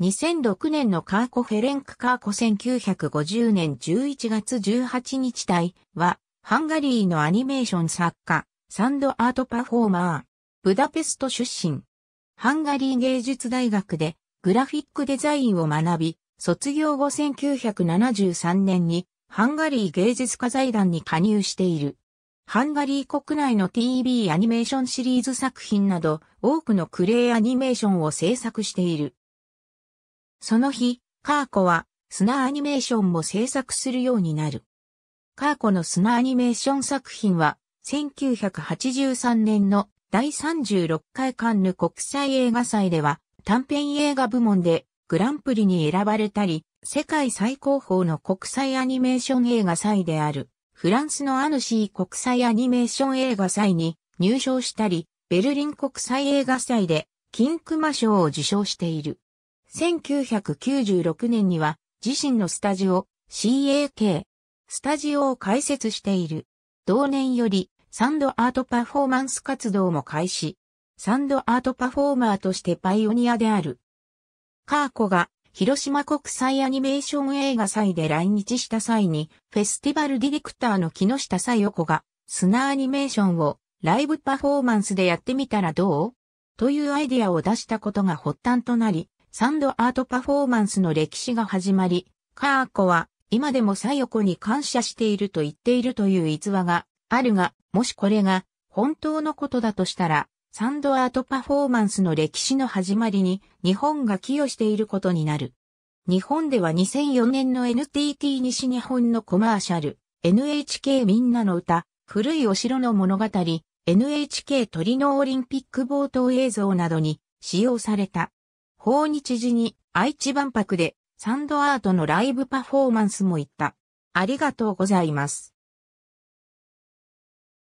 2006年のカーコ・フェレンク・カーコ1950年11月18日隊は、ハンガリーのアニメーション作家、サンドアートパフォーマー、ブダペスト出身。ハンガリー芸術大学でグラフィックデザインを学び、卒業後1973年にハンガリー芸術家財団に加入している。ハンガリー国内の TV アニメーションシリーズ作品など多くのクレイアニメーションを制作している。その日、カーコは砂アニメーションも制作するようになる。カーコの砂アニメーション作品は、1983年の第36回カンヌ国際映画祭では、短編映画部門でグランプリに選ばれたり、世界最高峰の国際アニメーション映画祭である、フランスのアヌシー国際アニメーション映画祭に入賞したり、ベルリン国際映画祭で金熊賞を受賞している。1996年には自身のスタジオ CAK スタジオを開設している。同年よりサンドアートパフォーマンス活動も開始。サンドアートパフォーマーとしてパイオニアである。カーコが広島国際アニメーション映画祭で来日した際にフェスティバルディレクターの木下さよ子が砂アニメーションをライブパフォーマンスでやってみたらどうというアイディアを出したことが発端となり、サンドアートパフォーマンスの歴史が始まり、カーコは今でもサヨコに感謝していると言っているという逸話があるが、もしこれが本当のことだとしたら、サンドアートパフォーマンスの歴史の始まりに日本が寄与していることになる。日本では2004年の NTT 西日本のコマーシャル、NHK みんなの歌、古いお城の物語、NHK 鳥のオリンピック冒頭映像などに使用された。訪日時に愛知万博でサンドアートのライブパフォーマンスも行った。ありがとうございます。